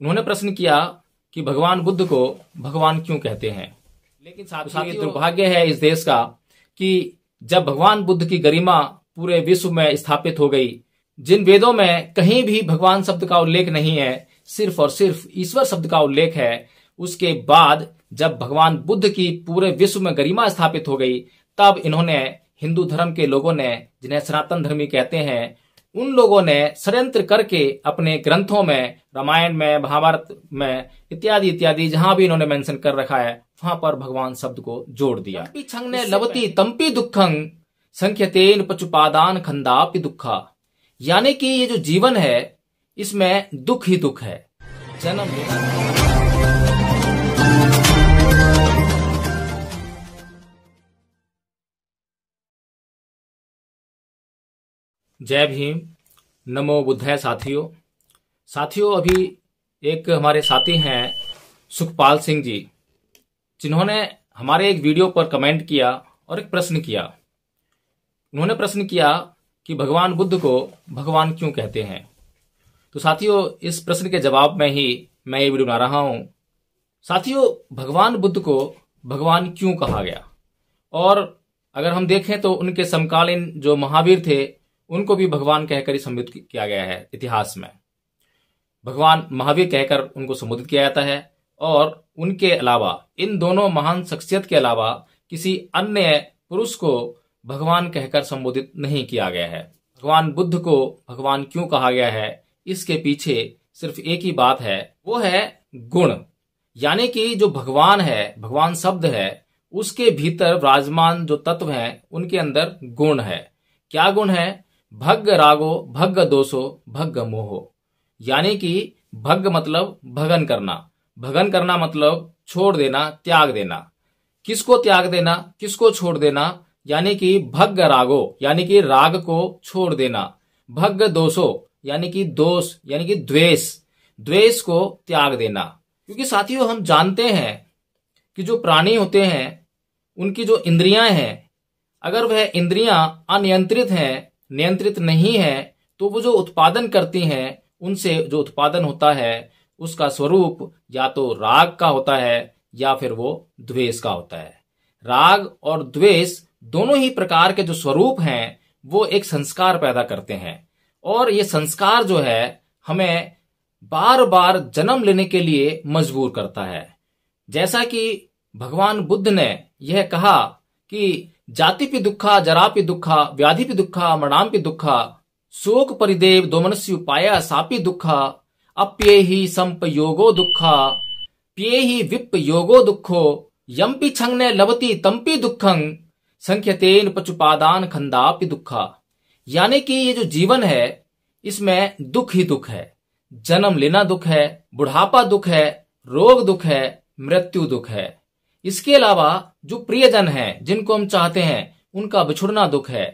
उन्होंने प्रश्न किया कि भगवान बुद्ध को भगवान क्यों कहते हैं लेकिन साथ ये तो तो- दुर्भाग्य है इस देश का कि जब भगवान बुद्ध की गरिमा पूरे विश्व में स्थापित हो गई जिन वेदों में कहीं भी भगवान शब्द का उल्लेख नहीं है सिर्फ और सिर्फ ईश्वर शब्द का उल्लेख है उसके बाद जब भगवान बुद्ध की पूरे विश्व में गरिमा स्थापित हो गई तब इन्होंने हिंदू धर्म के लोगों ने जिन्हें सनातन धर्मी कहते हैं उन लोगों ने षड्यंत्र करके अपने ग्रंथों में रामायण में महाभारत में इत्यादि इत्यादि जहां भी इन्होंने मेंशन कर रखा है वहां पर भगवान शब्द को जोड़ दिया छंग ने लवती तंपी दुखंग संख्य तेन पचुपादान खंदापि दुखा यानी कि ये जो जीवन है इसमें दुख ही दुख है जन्म जय भीम नमो बुद्धाय साथियों साथियों अभी एक हमारे साथी हैं सुखपाल सिंह जी जिन्होंने हमारे एक वीडियो पर कमेंट किया और एक प्रश्न किया उन्होंने प्रश्न किया कि भगवान बुद्ध को भगवान क्यों कहते हैं तो साथियों इस प्रश्न के जवाब में ही मैं ये वीडियो बना रहा हूं साथियों भगवान बुद्ध को भगवान क्यों कहा गया और अगर हम देखें तो उनके समकालीन जो महावीर थे उनको भी भगवान कहकर ही संबोधित किया गया है इतिहास में भगवान महावीर कहकर उनको संबोधित किया जाता है और उनके अलावा इन दोनों महान शख्सियत के अलावा किसी अन्य पुरुष को भगवान कहकर संबोधित नहीं किया गया है भगवान बुद्ध को भगवान क्यों कहा गया है इसके पीछे सिर्फ एक ही बात है वो है गुण यानी कि जो भगवान है भगवान शब्द है उसके भीतर विराजमान जो तत्व हैं उनके अंदर गुण है क्या गुण है भग्ग रागो भग्ग दोषो भग्ग मोहो यानी कि भग्ग मतलब भगन करना भगन करना मतलब छोड़ देना त्याग देना किसको त्याग देना किसको छोड़ देना यानी कि भग्ग रागो यानी कि राग को छोड़ देना भग्ग दोषो यानी कि दोष यानी कि द्वेष द्वेष को त्याग देना क्योंकि साथियों हम जानते हैं कि जो प्राणी होते हैं उनकी जो इंद्रियां हैं अगर वह इंद्रियां अनियंत्रित हैं नियंत्रित नहीं है तो वो जो उत्पादन करती हैं उनसे जो उत्पादन होता है उसका स्वरूप या तो राग का होता है या फिर वो द्वेष का होता है राग और द्वेष दोनों ही प्रकार के जो स्वरूप हैं वो एक संस्कार पैदा करते हैं और ये संस्कार जो है हमें बार बार जन्म लेने के लिए मजबूर करता है जैसा कि भगवान बुद्ध ने यह कहा कि जाति पे ದುಃಖ व्याधि पे दुखा मरणाम पे दुखा शोक परिदेव दोमनस्य उपाय सापी दुख अप्ये ही संप योगो दुख प्ये ही विप योगो दुखो यम्पि छंगने लवती तम्पि दुखं संख्यतेन पचुपादान खंदापि दुखा यानी कि ये जो जीवन है इसमें दुख ही दुख है जन्म लेना दुख है बुढ़ापा दुख है रोग दुख है मृत्यु दुख है इसके अलावा जो प्रियजन है जिनको हम चाहते हैं उनका बिछुड़ना दुख है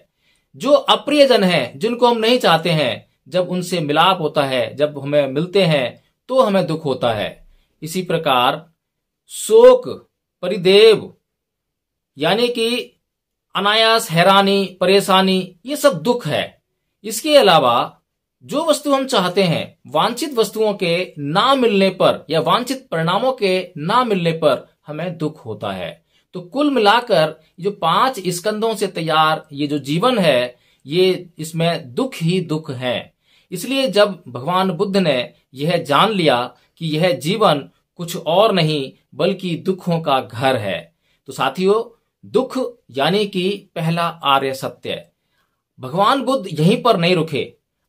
जो अप्रियजन है जिनको हम नहीं चाहते हैं जब उनसे मिलाप होता है जब हमें मिलते हैं तो हमें दुख होता है इसी प्रकार शोक परिदेव यानी कि अनायास हैरानी परेशानी ये सब दुख है इसके अलावा जो वस्तु हम चाहते हैं वांछित वस्तुओं के ना मिलने पर या वांछित परिणामों के ना मिलने पर हमें दुख होता है तो कुल मिलाकर जो पांच स्कंदों से तैयार ये जो जीवन है ये इसमें दुख ही दुख है इसलिए जब भगवान बुद्ध ने यह जान लिया कि यह जीवन कुछ और नहीं बल्कि दुखों का घर है तो साथियों दुख यानी कि पहला आर्य सत्य भगवान बुद्ध यहीं पर नहीं रुके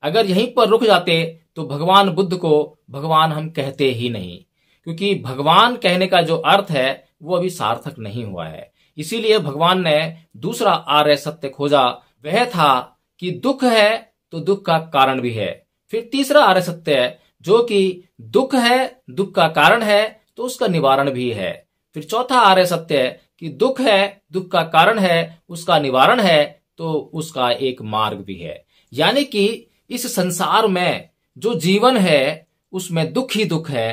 अगर यहीं पर रुक जाते तो भगवान बुद्ध को भगवान हम कहते ही नहीं क्योंकि भगवान कहने का जो अर्थ है वो अभी सार्थक नहीं हुआ है इसीलिए भगवान ने दूसरा आर्य सत्य खोजा वह था कि दुख है तो दुख का कारण भी है फिर तीसरा आर्य सत्य जो कि दुख है दुख का कारण है तो उसका निवारण भी है फिर चौथा आर्य सत्य कि दुख है दुख का कारण है उसका निवारण है तो उसका एक मार्ग भी है यानी कि इस संसार में जो जीवन है उसमें दुख ही दुख है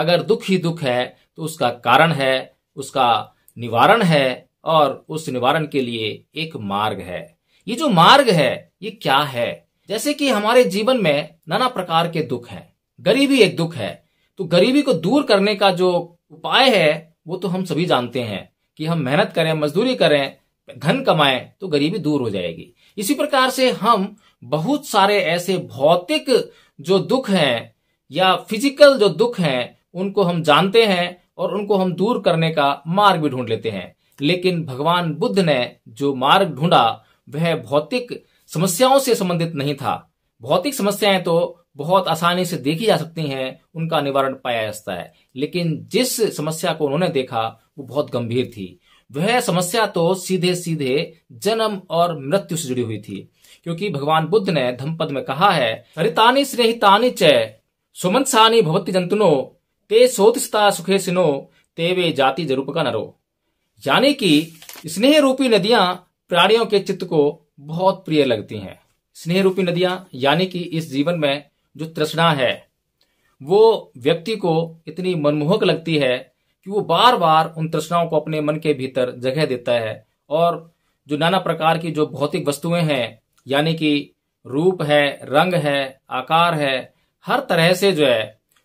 अगर दुख ही दुख है तो उसका कारण है उसका निवारण है और उस निवारण के लिए एक मार्ग है ये जो मार्ग है ये क्या है जैसे कि हमारे जीवन में नाना प्रकार के दुख हैं गरीबी एक दुख है तो गरीबी को दूर करने का जो उपाय है वो तो हम सभी जानते हैं कि हम मेहनत करें मजदूरी करें धन कमाएं तो गरीबी दूर हो जाएगी इसी प्रकार से हम बहुत सारे ऐसे भौतिक जो दुख हैं या फिजिकल जो दुख हैं उनको हम जानते हैं और उनको हम दूर करने का मार्ग भी ढूंढ लेते हैं लेकिन भगवान बुद्ध ने जो मार्ग ढूंढा वह भौतिक समस्याओं से संबंधित नहीं था भौतिक समस्याएं तो बहुत आसानी से देखी जा सकती हैं उनका निवारण पाया जाता है लेकिन जिस समस्या को उन्होंने देखा वो बहुत गंभीर थी वह समस्या तो सीधे सीधे जन्म और मृत्यु से जुड़ी हुई थी क्योंकि भगवान बुद्ध ने धमपद में कहा है हरितानी स्नेहितानी चय सुमनसानी भवती जंतुनो ते सोतस्ता सुखे सिनो ते वे जाति जरूप का नरो यानी कि स्नेह रूपी नदियां प्राणियों के चित्त को बहुत प्रिय लगती हैं स्नेह रूपी नदियां यानी कि इस जीवन में जो तृष्णा है वो व्यक्ति को इतनी मनमोहक लगती है कि वो बार बार उन तृष्णाओं को अपने मन के भीतर जगह देता है और जो नाना प्रकार की जो भौतिक वस्तुएं हैं यानी कि रूप है रंग है आकार है हर तरह से जो है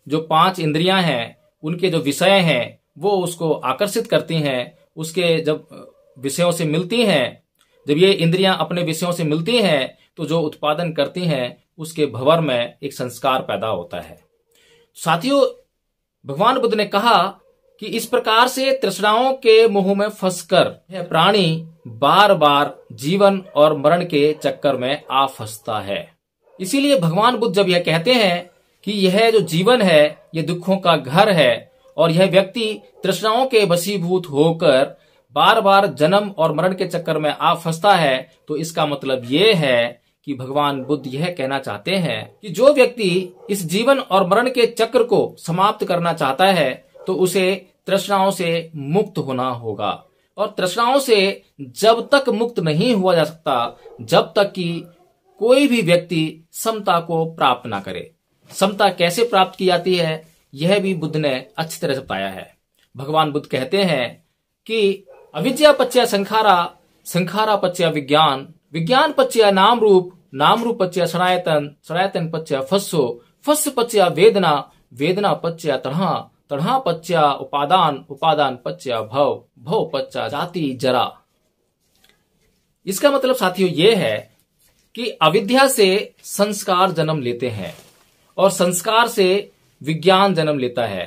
जो पांच इंद्रियां हैं उनके जो विषय हैं वो उसको आकर्षित करती हैं उसके जब विषयों से मिलती हैं जब ये इंद्रियां अपने विषयों से मिलती हैं तो जो उत्पादन करती हैं उसके भवर में एक संस्कार पैदा होता है साथियों भगवान बुद्ध ने कहा कि इस प्रकार से तृष्णाओं के मुंह में फंसकर यह प्राणी बार बार जीवन और मरण के चक्कर में आ फंसता है इसीलिए भगवान बुद्ध जब यह कहते हैं कि यह जो जीवन है यह दुखों का घर है और यह व्यक्ति तृष्णाओं के बसीभूत होकर बार बार जन्म और मरण के चक्कर में आ फंसता है तो इसका मतलब ये है कि भगवान बुद्ध यह कहना चाहते हैं कि जो व्यक्ति इस जीवन और मरण के चक्र को समाप्त करना चाहता है तो उसे तृष्णाओं से मुक्त होना होगा और तृष्णाओं से जब तक मुक्त नहीं हुआ जा सकता जब तक कि कोई भी व्यक्ति समता को प्राप्त ना करे समता कैसे प्राप्त की जाती है यह भी बुद्ध ने अच्छी तरह से पाया है भगवान बुद्ध कहते हैं कि अविद्या पच्चया संखारा संखारा पच्चया विज्ञान विज्ञान पच्चया नाम रूप नाम रूप पच्चया सनायतन सनायतन पच्चया फसो फस पच्चया वेदना वेदना पच्चया तढ़ा तढ़ा पच्चया उपादान उपादान पच्चया भव भव पच्चा जाति जरा इसका मतलब साथियों ये है कि अविद्या से संस्कार जन्म लेते हैं और संस्कार से विज्ञान जन्म लेता है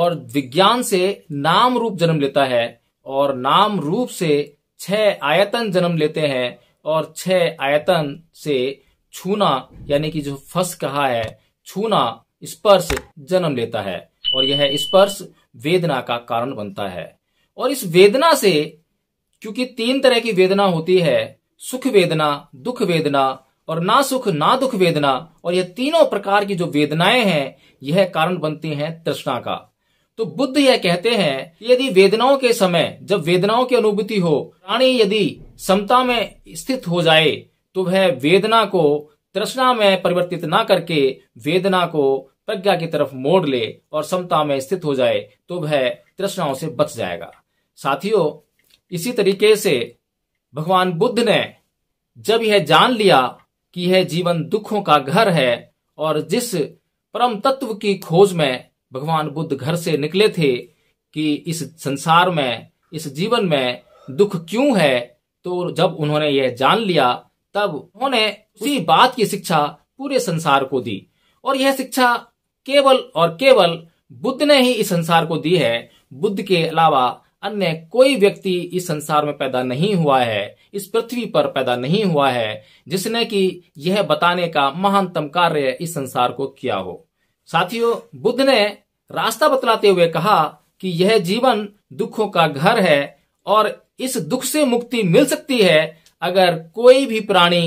और विज्ञान से नाम रूप जन्म लेता है और नाम रूप से छह आयतन जन्म लेते हैं और छह आयतन से छूना यानी कि जो फस कहा है छूना स्पर्श जन्म लेता है और यह स्पर्श वेदना का कारण बनता है और इस वेदना से क्योंकि तीन तरह की वेदना होती है सुख वेदना दुख वेदना और ना सुख ना दुख वेदना और यह तीनों प्रकार की जो वेदनाएं हैं यह कारण बनती हैं तृष्णा का तो बुद्ध यह कहते हैं यदि वेदनाओं के समय जब वेदनाओं की अनुभूति हो प्राणी यदि समता में स्थित हो जाए तो वह वेदना को तृष्णा में परिवर्तित ना करके वेदना को प्रज्ञा की तरफ मोड़ ले और समता में स्थित हो जाए तो वह तृष्णाओं से बच जाएगा साथियों इसी तरीके से भगवान बुद्ध ने जब यह जान लिया कि यह जीवन दुखों का घर है और जिस परम तत्व की खोज में भगवान बुद्ध घर से निकले थे कि इस संसार में इस जीवन में दुख क्यों है तो जब उन्होंने यह जान लिया तब उन्होंने उसी बात की शिक्षा पूरे संसार को दी और यह शिक्षा केवल और केवल बुद्ध ने ही इस संसार को दी है बुद्ध के अलावा अन्य कोई व्यक्ति इस संसार में पैदा नहीं हुआ है इस पृथ्वी पर पैदा नहीं हुआ है जिसने कि यह बताने का महानतम कार्य इस संसार को किया हो साथियों बुद्ध ने रास्ता बतलाते हुए कहा कि यह जीवन दुखों का घर है और इस दुख से मुक्ति मिल सकती है अगर कोई भी प्राणी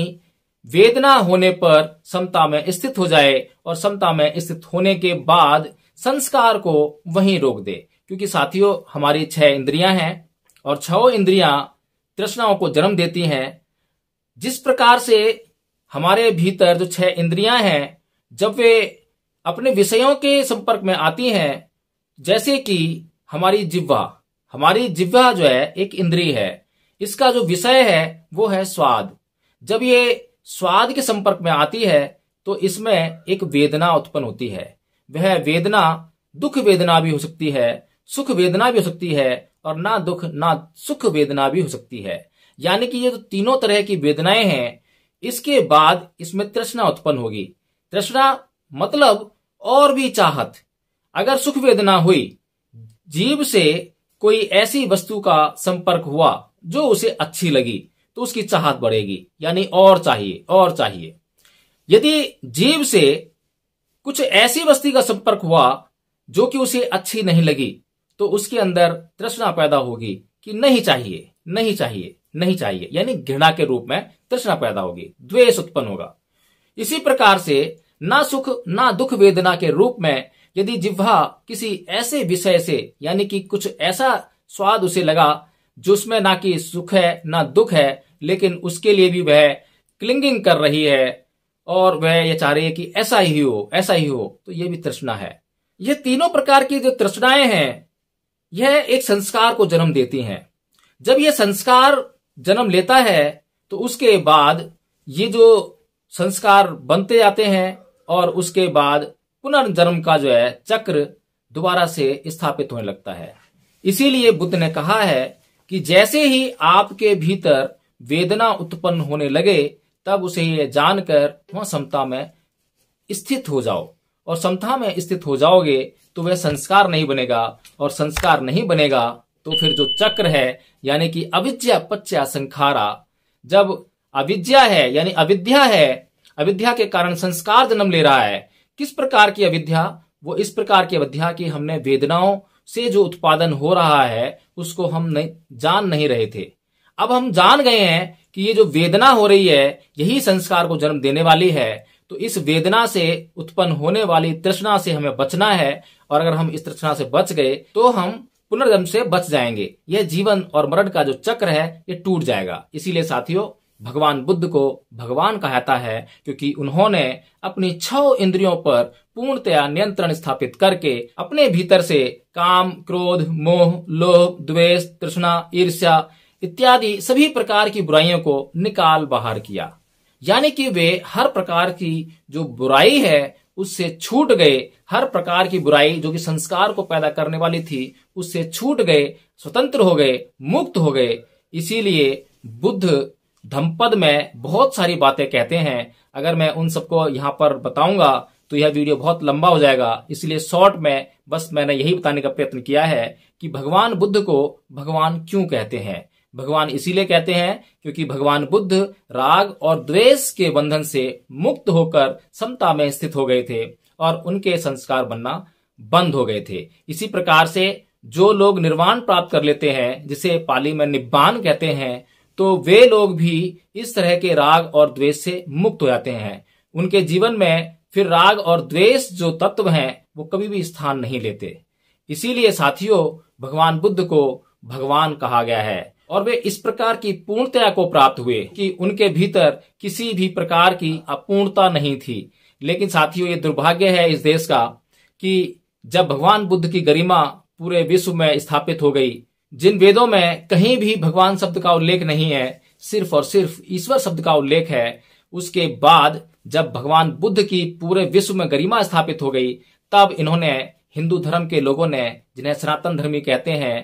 वेदना होने पर समता में स्थित हो जाए और समता में स्थित होने के बाद संस्कार को वहीं रोक दे क्योंकि साथियों हमारी छह इंद्रियां हैं और छह इंद्रियां तृष्णाओं को जन्म देती हैं जिस प्रकार से हमारे भीतर जो छह इंद्रियां हैं जब वे अपने विषयों के संपर्क में आती हैं जैसे कि हमारी जिह्वा हमारी जिह्वा जो है एक इंद्री है इसका जो विषय है वो है स्वाद जब ये स्वाद के संपर्क में आती है तो इसमें एक वेदना उत्पन्न होती है वह वेदना दुख वेदना भी हो सकती है सुख वेदना भी हो सकती है और ना दुख ना सुख वेदना भी हो सकती है यानी कि ये जो तो तीनों तरह की वेदनाएं हैं इसके बाद इसमें तृष्णा उत्पन्न होगी तृष्णा मतलब और भी चाहत अगर सुख वेदना हुई जीव से कोई ऐसी वस्तु का संपर्क हुआ जो उसे अच्छी लगी तो उसकी चाहत बढ़ेगी यानी और चाहिए और चाहिए यदि जीव से कुछ ऐसी वस्तु का संपर्क हुआ जो कि उसे अच्छी नहीं लगी तो उसके अंदर तृष्णा पैदा होगी कि नहीं चाहिए नहीं चाहिए नहीं चाहिए यानी घृणा के रूप में तृष्णा पैदा होगी द्वेष उत्पन्न होगा इसी प्रकार से ना सुख ना दुख वेदना के रूप में यदि जिह्वा किसी ऐसे विषय से यानी कि कुछ ऐसा स्वाद उसे लगा जो उसमें ना कि सुख है ना दुख है लेकिन उसके लिए भी वह क्लिंगिंग कर रही है और वह यह चाह रही है कि ऐसा ही हो ऐसा ही हो तो यह भी तृष्णा है ये तीनों प्रकार की जो तृष्णाएं हैं यह एक संस्कार को जन्म देती हैं जब यह संस्कार जन्म लेता है तो उसके बाद ये जो संस्कार बनते जाते हैं और उसके बाद पुनर्जन्म का जो है चक्र दोबारा से स्थापित होने लगता है इसीलिए बुद्ध ने कहा है कि जैसे ही आपके भीतर वेदना उत्पन्न होने लगे तब उसे यह जानकर वह समता में स्थित हो जाओ और समता में स्थित हो जाओगे तो वह संस्कार नहीं बनेगा और संस्कार नहीं बनेगा तो फिर जो चक्र है यानी कि अविद्या पच्या संखारा जब अविद्या है यानी अविद्या है अविद्या के कारण संस्कार जन्म ले रहा है किस प्रकार की अविद्या वो इस प्रकार की अविद्या की हमने वेदनाओं से जो उत्पादन हो रहा है उसको हम नहीं जान नहीं रहे थे अब हम जान गए हैं कि ये जो वेदना हो रही है यही संस्कार को जन्म देने वाली है तो इस वेदना से उत्पन्न होने वाली तृष्णा से हमें बचना है और अगर हम इस तृष्णा से बच गए तो हम पुनर्जन्म से बच जाएंगे यह जीवन और मरण का जो चक्र है ये टूट जाएगा इसीलिए साथियों भगवान बुद्ध को भगवान कहता है क्योंकि उन्होंने अपनी छह इंद्रियों पर पूर्णतया नियंत्रण स्थापित करके अपने भीतर से काम क्रोध मोह लोभ द्वेष तृष्णा ईर्ष्या इत्यादि सभी प्रकार की बुराइयों को निकाल बाहर किया यानी कि वे हर प्रकार की जो बुराई है उससे छूट गए हर प्रकार की बुराई जो कि संस्कार को पैदा करने वाली थी उससे छूट गए स्वतंत्र हो गए मुक्त हो गए इसीलिए बुद्ध धमपद में बहुत सारी बातें कहते हैं अगर मैं उन सबको यहाँ पर बताऊंगा तो यह वीडियो बहुत लंबा हो जाएगा इसलिए शॉर्ट में बस मैंने यही बताने का प्रयत्न किया है कि भगवान बुद्ध को भगवान क्यों कहते हैं भगवान इसीलिए कहते हैं क्योंकि भगवान बुद्ध राग और द्वेष के बंधन से मुक्त होकर समता में स्थित हो गए थे और उनके संस्कार बनना बंद हो गए थे इसी प्रकार से जो लोग निर्वाण प्राप्त कर लेते हैं जिसे पाली में निब्बान कहते हैं तो वे लोग भी इस तरह के राग और द्वेष से मुक्त हो जाते हैं उनके जीवन में फिर राग और द्वेष जो तत्व हैं वो कभी भी स्थान नहीं लेते इसीलिए साथियों भगवान बुद्ध को भगवान कहा गया है और वे इस प्रकार की पूर्णतया को प्राप्त हुए कि उनके भीतर किसी भी प्रकार की अपूर्णता नहीं थी लेकिन साथियों ये दुर्भाग्य है इस देश का कि जब भगवान बुद्ध की गरिमा पूरे विश्व में स्थापित हो गई जिन वेदों में कहीं भी भगवान शब्द का उल्लेख नहीं है सिर्फ और सिर्फ ईश्वर शब्द का उल्लेख है उसके बाद जब भगवान बुद्ध की पूरे विश्व में गरिमा स्थापित हो गई तब इन्होंने हिंदू धर्म के लोगों ने जिन्हें सनातन धर्मी कहते हैं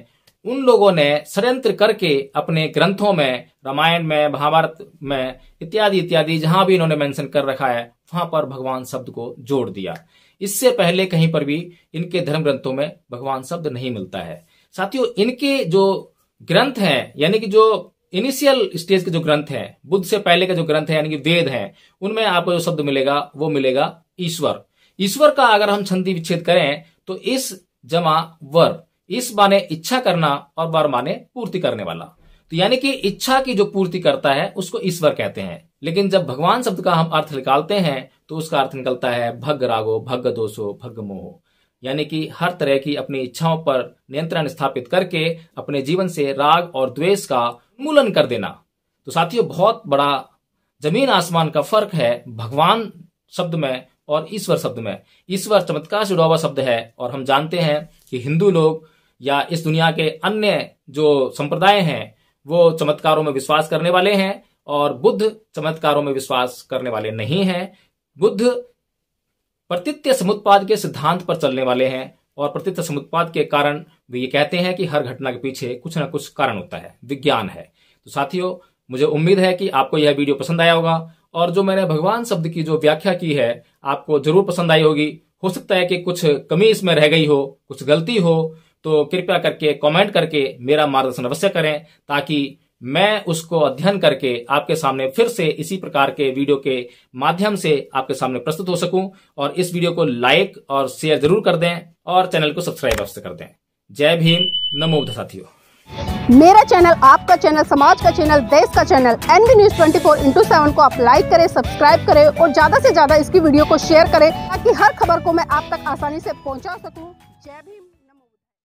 उन लोगों ने षड्यंत्र करके अपने ग्रंथों में रामायण में महाभारत में इत्यादि इत्यादि जहां भी इन्होंने मेंशन कर रखा है वहां पर भगवान शब्द को जोड़ दिया इससे पहले कहीं पर भी इनके धर्म ग्रंथों में भगवान शब्द नहीं मिलता है साथियों इनके जो ग्रंथ है यानी कि जो इनिशियल स्टेज के जो ग्रंथ है बुद्ध से पहले के जो ग्रंथ है यानी कि वेद है उनमें आपको जो शब्द मिलेगा वो मिलेगा ईश्वर ईश्वर का अगर हम छंदी विच्छेद करें तो इस जमा वर इस माने इच्छा करना और वर माने पूर्ति करने वाला तो यानी कि इच्छा की जो पूर्ति करता है उसको ईश्वर कहते हैं लेकिन जब भगवान शब्द का हम अर्थ निकालते हैं तो उसका अर्थ निकलता है भग रागो भग दोषो भग मोह यानी कि हर तरह की अपनी इच्छाओं पर नियंत्रण स्थापित करके अपने जीवन से राग और द्वेष का मूलन कर देना तो साथियों बहुत बड़ा जमीन आसमान का फर्क है भगवान शब्द में और ईश्वर शब्द में ईश्वर चमत्कार से जुड़ा हुआ शब्द है और हम जानते हैं कि हिंदू लोग या इस दुनिया के अन्य जो संप्रदाय हैं वो चमत्कारों में विश्वास करने वाले हैं और बुद्ध चमत्कारों में विश्वास करने वाले नहीं हैं बुद्ध प्रतित्य समुत्पाद के सिद्धांत पर चलने वाले हैं और प्रतित्य समुत्पाद के कारण वे ये कहते हैं कि हर घटना के पीछे कुछ ना कुछ कारण होता है विज्ञान है तो साथियों मुझे उम्मीद है कि आपको यह वीडियो पसंद आया होगा और जो मैंने भगवान शब्द की जो व्याख्या की है आपको जरूर पसंद आई होगी हो सकता है कि कुछ कमी इसमें रह गई हो कुछ गलती हो तो कृपया करके कमेंट करके मेरा मार्गदर्शन अवश्य करें ताकि मैं उसको अध्ययन करके आपके सामने फिर से इसी प्रकार के वीडियो के माध्यम से आपके सामने प्रस्तुत हो सकूं और इस वीडियो को लाइक और शेयर जरूर कर दें और चैनल को सब्सक्राइब अवश्य कर दें जय भीम नमो साथियों मेरा चैनल आपका चैनल समाज का चैनल देश का channel NB news twenty four into seven को आप लाइक करें सब्सक्राइब करें और ज्यादा से ज्यादा इसकी वीडियो को शेयर करें ताकि हर खबर को मैं आप तक आसानी से पहुंचा सकूं जय भीम